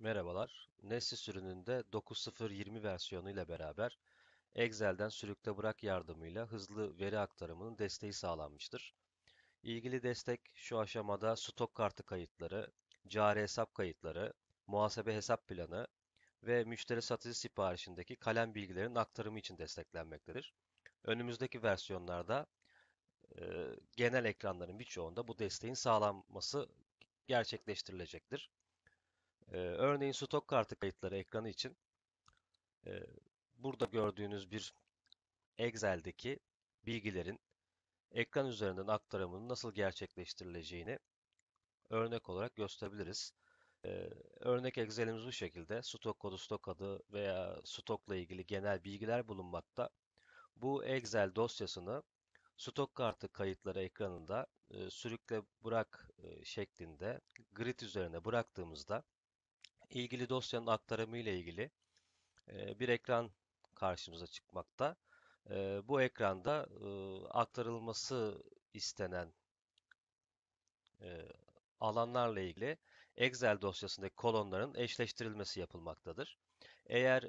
Merhabalar. Nesli sürününde 9.0.20 versiyonu ile beraber Excel'den sürükte bırak yardımıyla hızlı veri aktarımının desteği sağlanmıştır. İlgili destek şu aşamada stok kartı kayıtları, cari hesap kayıtları, muhasebe hesap planı ve müşteri satıcı siparişindeki kalem bilgilerinin aktarımı için desteklenmektedir. Önümüzdeki versiyonlarda e, genel ekranların birçoğunda bu desteğin sağlanması gerçekleştirilecektir. Ee, örneğin stok kartı kayıtları ekranı için e, burada gördüğünüz bir Excel'deki bilgilerin ekran üzerinden aktarımının nasıl gerçekleştirileceğini örnek olarak gösterebiliriz. Ee, örnek Excel'imiz bu şekilde. Stok kodu, stok adı veya stokla ilgili genel bilgiler bulunmakta. Bu Excel dosyasını stok kartı kayıtları ekranında e, sürükle bırak e, şeklinde grid üzerine bıraktığımızda ilgili dosyanın aktarımı ile ilgili bir ekran karşımıza çıkmakta. Bu ekranda aktarılması istenen alanlarla ilgili Excel dosyasındaki kolonların eşleştirilmesi yapılmaktadır. Eğer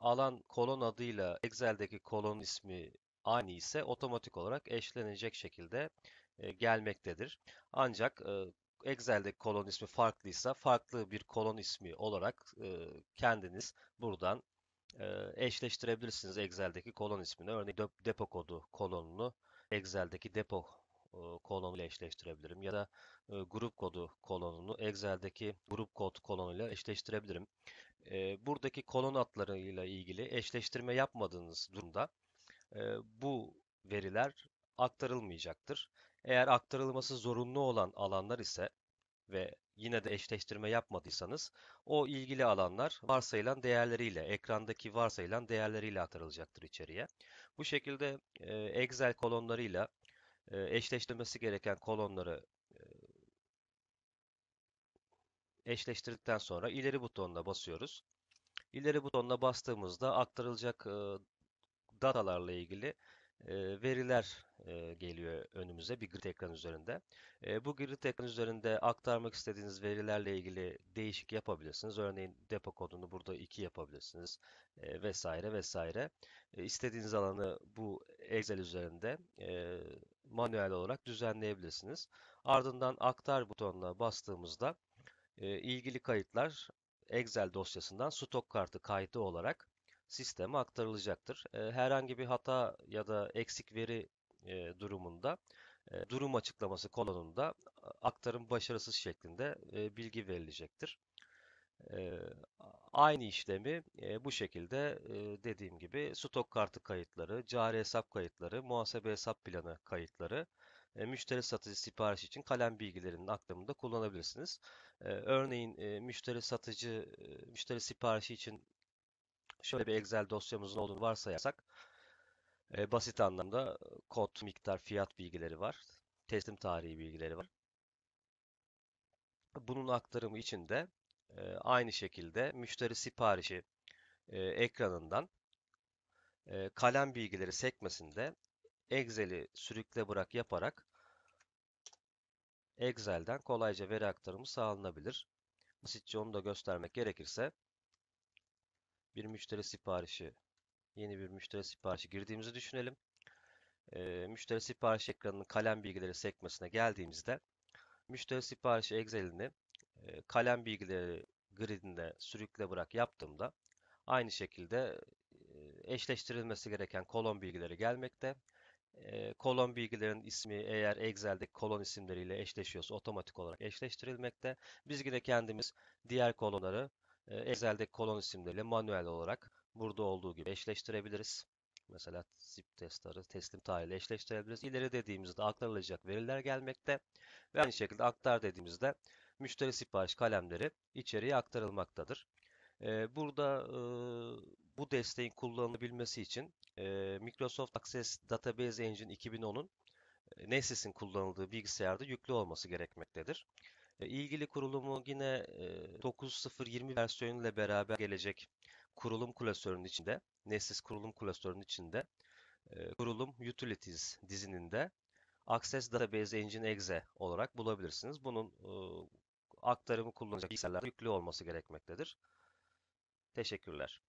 alan kolon adıyla Excel'deki kolon ismi aynı ise otomatik olarak eşlenecek şekilde gelmektedir. Ancak Excel'deki kolon ismi farklıysa farklı bir kolon ismi olarak e, kendiniz buradan e, eşleştirebilirsiniz Excel'deki kolon ismini. Örneğin depo kodu kolonunu Excel'deki depo e, kolonuyla eşleştirebilirim ya da e, grup kodu kolonunu Excel'deki grup kod kolonuyla eşleştirebilirim. E, buradaki kolon adlarıyla ilgili eşleştirme yapmadığınız durumda e, bu veriler aktarılmayacaktır. Eğer aktarılması zorunlu olan alanlar ise ve yine de eşleştirme yapmadıysanız o ilgili alanlar varsayılan değerleriyle, ekrandaki varsayılan değerleriyle aktarılacaktır içeriye. Bu şekilde e, Excel kolonlarıyla e, eşleştirmesi gereken kolonları e, eşleştirdikten sonra ileri butonuna basıyoruz. İleri butonuna bastığımızda aktarılacak datalarla ilgili veriler geliyor önümüze bir grid ekran üzerinde. bu grid ekran üzerinde aktarmak istediğiniz verilerle ilgili değişik yapabilirsiniz. Örneğin depo kodunu burada 2 yapabilirsiniz vesaire vesaire. İstediğiniz alanı bu Excel üzerinde manuel olarak düzenleyebilirsiniz. Ardından aktar butonuna bastığımızda ilgili kayıtlar Excel dosyasından stok kartı kaydı olarak sisteme aktarılacaktır. E, herhangi bir hata ya da eksik veri e, durumunda e, durum açıklaması kolonunda aktarım başarısız şeklinde bilgi verilecektir. Aynı işlemi bu şekilde dediğim gibi stok kartı kayıtları, cari hesap kayıtları, muhasebe hesap planı kayıtları, müşteri satıcı siparişi için kalem bilgilerinin aktarımında kullanabilirsiniz. Örneğin müşteri satıcı, müşteri siparişi için şöyle bir Excel dosyamızın olduğunu varsayarsak e, basit anlamda kod, miktar, fiyat bilgileri var. Teslim tarihi bilgileri var. Bunun aktarımı için de e, aynı şekilde müşteri siparişi e, ekranından e, kalem bilgileri sekmesinde Excel'i sürükle bırak yaparak Excel'den kolayca veri aktarımı sağlanabilir. Basitçe onu da göstermek gerekirse bir müşteri siparişi, yeni bir müşteri siparişi girdiğimizi düşünelim. E, müşteri sipariş ekranının kalem bilgileri sekmesine geldiğimizde müşteri siparişi Excel'ini e, kalem bilgileri gridinde sürükle bırak yaptığımda aynı şekilde e, eşleştirilmesi gereken kolon bilgileri gelmekte. E, kolon bilgilerin ismi eğer Excel'deki kolon isimleriyle eşleşiyorsa otomatik olarak eşleştirilmekte. Biz yine kendimiz diğer kolonları ee, Excel'deki kolon isimleriyle manuel olarak burada olduğu gibi eşleştirebiliriz. Mesela zip testleri teslim tarihiyle eşleştirebiliriz. İleri dediğimizde aktarılacak veriler gelmekte ve aynı şekilde aktar dediğimizde müşteri sipariş kalemleri içeriye aktarılmaktadır. Ee, burada e, bu desteğin kullanılabilmesi için e, Microsoft Access Database Engine 2010'un e, Nesis'in kullanıldığı bilgisayarda yüklü olması gerekmektedir. E, ilgili kurulumu yine 9.0.20 e, versiyonuyla beraber gelecek kurulum klasörünün içinde, Neslis kurulum klasörünün içinde e, kurulum utilities dizininde Access Database Engine Exe olarak bulabilirsiniz. Bunun aktarımı kullanacak bilgisayarlarda yüklü olması gerekmektedir. Teşekkürler.